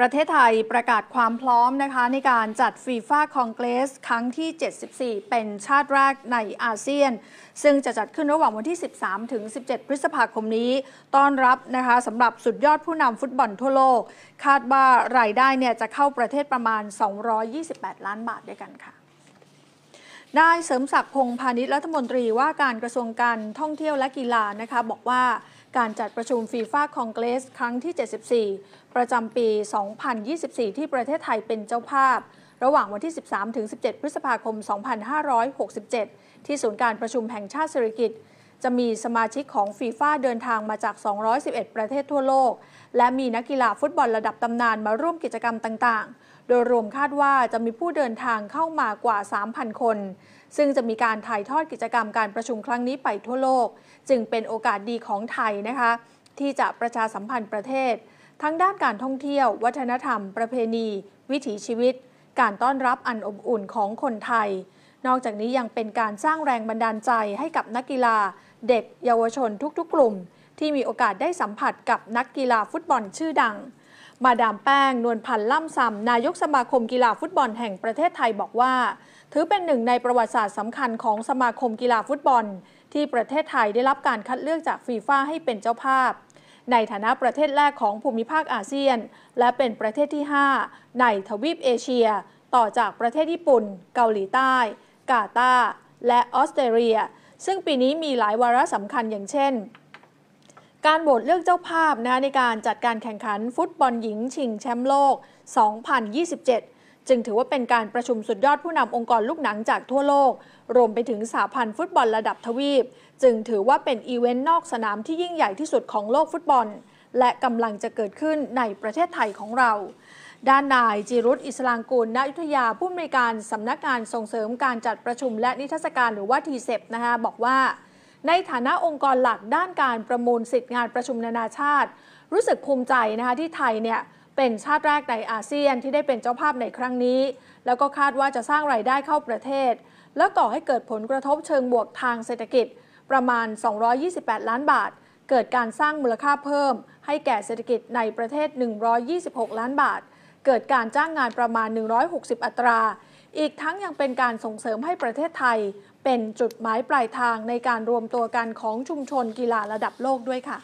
ประเทศไทยประกาศความพร้อมนะคะในการจัดฟีฟ่าคอนเกรสครั้งที่ 74 เป็นชาติแรกในอาเซียน ซึ่งจะจัดขึ้นระหว่างวันที่ 13 ถึง 17 พฤษภาคมนี้ ต้อนรับนะคะสำหรับสุดยอดผู้นำฟุตบอลทั่วโลก คาดว่ารายได้เนี่ยจะเข้าประเทศประมาณ 228 ล้านบาทด้วยกันค่ะนายเสริมศักดิ์พงพาณิชย์รัฐมนตรีว่าการกระทรวงการท่องเที่ยวและกีฬานะคะ บอกว่าการจัดประชุมฟีฟ่าคอนเกรส ครั้งที่ 74 ประจำปี 2024 ที่ประเทศไทยเป็นเจ้าภาพ ระหว่างวันที่ 13-17 พฤษภาคม 2567 ที่ศูนย์การประชุมแห่งชาติสิริกิติ์จะมีสมาชิกของฟีฟ่าเดินทางมาจาก 211 ประเทศทั่วโลก และมีนักกีฬาฟุตบอลระดับตำนานมาร่วมกิจกรรมต่างๆ โดยรวมคาดว่าจะมีผู้เดินทางเข้ามากว่า 3,000 คน ซึ่งจะมีการถ่ายทอดกิจกรรมการประชุมครั้งนี้ไปทั่วโลก จึงเป็นโอกาสดีของไทยนะคะ ที่จะประชาสัมพันธ์ประเทศ ทั้งด้านการท่องเที่ยววัฒนธรรม ประเพณี วิถีชีวิต การต้อนรับอันอบอุ่นของคนไทยนอกจากนี้ยังเป็นการสร้างแรงบันดาลใจให้กับนักกีฬา เด็กเยาวชนทุกๆกลุ่ม ที่มีโอกาสได้สัมผัสกับนักกีฬาฟุตบอลชื่อดัง มาดามแป้งนวลพันธ์ล่ำซำนายกสมาคมกีฬาฟุตบอลแห่งประเทศไทยบอกว่าถือเป็นหนึ่งในประวัติศาสตร์สำคัญของสมาคมกีฬาฟุตบอลที่ประเทศไทยได้รับการคัดเลือกจากฟีฟ่าให้เป็นเจ้าภาพในฐานะประเทศแรกของภูมิภาคอาเซียน และเป็นประเทศที่ 5 ในทวีปเอเชีย ต่อจากประเทศญี่ปุ่นเกาหลีใต้กาตาและออสเตรเลีย ซึ่งปีนี้มีหลายวาระสำคัญอย่างเช่น การโหวตเลือกเจ้าภาพนะในการจัดการแข่งขันฟุตบอลหญิงชิงแชมป์โลก 2027 จึงถือว่าเป็นการประชุมสุดยอดผู้นำองค์กรลูกหนังจากทั่วโลกรวมไปถึงสาพันธ์ฟุตบอลระดับทวีปจึงถือว่าเป็นอีเวนต์นอกสนามที่ยิ่งใหญ่ที่สุดของโลกฟุตบอล และกำลังจะเกิดขึ้นในประเทศไทยของเราด้านนายจิรุตอิสลางกุลณายุธยาผู้อำนวยการสำนักงานส่งเสริมการจัดประชุมและนิทรรศการหรือว่าทีเซปนะคะบอกว่า ในฐานะองค์กรหลักด้านการประมูลสิทธิงานประชุมนานาชาติ รู้สึกภูมิใจนะคะที่ไทยเนี่ย เป็นชาติแรกในอาเซียนที่ได้เป็นเจ้าภาพในครั้งนี้ แล้วก็คาดว่าจะสร้างไรายได้เข้าประเทศ และก่อให้เกิดผลกระทบเชิงบวกทางเศรษฐกิจประมาณ 228 ล้านบาท เกิดการสร้างมูลค่าเพิ่ม ให้แก่เศรษฐกิจในประเทศ 126 ล้านบาทเกิดการจ้างงานประมาณ 160 อัตรา อีกทั้งยังเป็นการส่งเสริมให้ประเทศไทย เป็นจุดหมายปลายทางในการรวมตัวกันของชุมชนกีฬาระดับโลกด้วยค่ะ